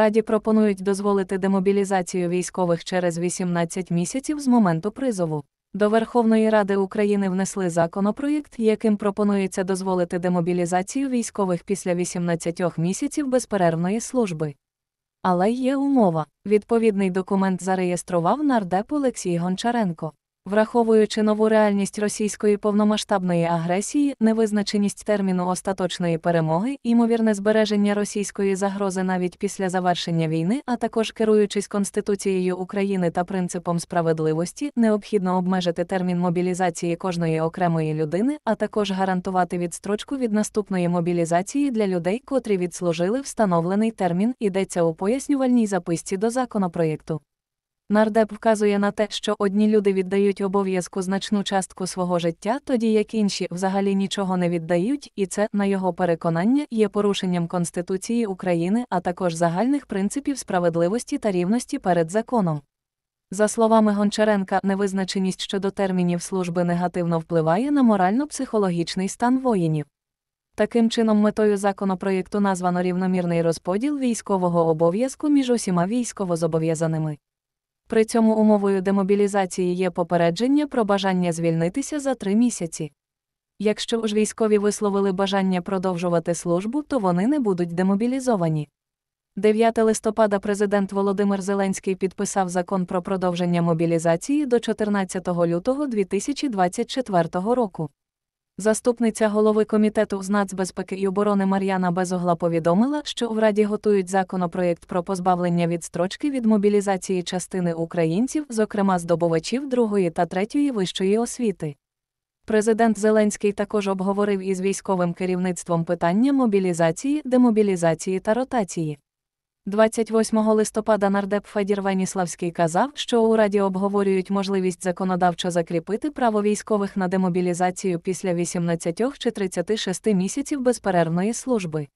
Раді пропонують дозволити демобілізацію військових через 18 місяців з моменту призову. До Верховної Ради України внесли законопроєкт, яким пропонується дозволити демобілізацію військових після 18 місяців безперервної служби. Але є умова. Відповідний документ зареєстрував нардеп Олексій Гончаренко. Враховуючи нову реальність російської повномасштабної агресії, невизначеність терміну остаточної перемоги, ймовірне збереження російської загрози навіть після завершення війни, а також керуючись Конституцією України та принципом справедливості, необхідно обмежити термін мобілізації кожної окремої людини, а також гарантувати відстрочку від наступної мобілізації для людей, котрі відслужили встановлений термін, ідеться у пояснювальній записці до законопроєкту. Нардеп вказує на те, що одні люди віддають обов'язку значну частку свого життя, тоді як інші взагалі нічого не віддають, і це, на його переконання, є порушенням Конституції України, а також загальних принципів справедливості та рівності перед законом. За словами Гончаренка, невизначеність щодо термінів служби негативно впливає на морально-психологічний стан воїнів. Таким чином, метою законопроєкту названо рівномірний розподіл військового обов'язку між усіма військовозобов'язаними. При цьому умовою демобілізації є попередження про бажання звільнитися за три місяці. Якщо ж військові висловили бажання продовжувати службу, то вони не будуть демобілізовані. 9 листопада президент Володимир Зеленський підписав закон про продовження мобілізації до 14 лютого 2024 року. Заступниця голови комітету з нацбезпеки і оборони Мар'яна Безогла повідомила, що в Раді готують законопроєкт про позбавлення відстрочки від мобілізації частини українців, зокрема здобувачів другої та третьої вищої освіти. Президент Зеленський також обговорив із військовим керівництвом питання мобілізації, демобілізації та ротації. 28 листопада нардеп Федір Веніславський казав, що у Раді обговорюють можливість законодавчо закріпити право військових на демобілізацію після 18 чи 36 місяців безперервної служби.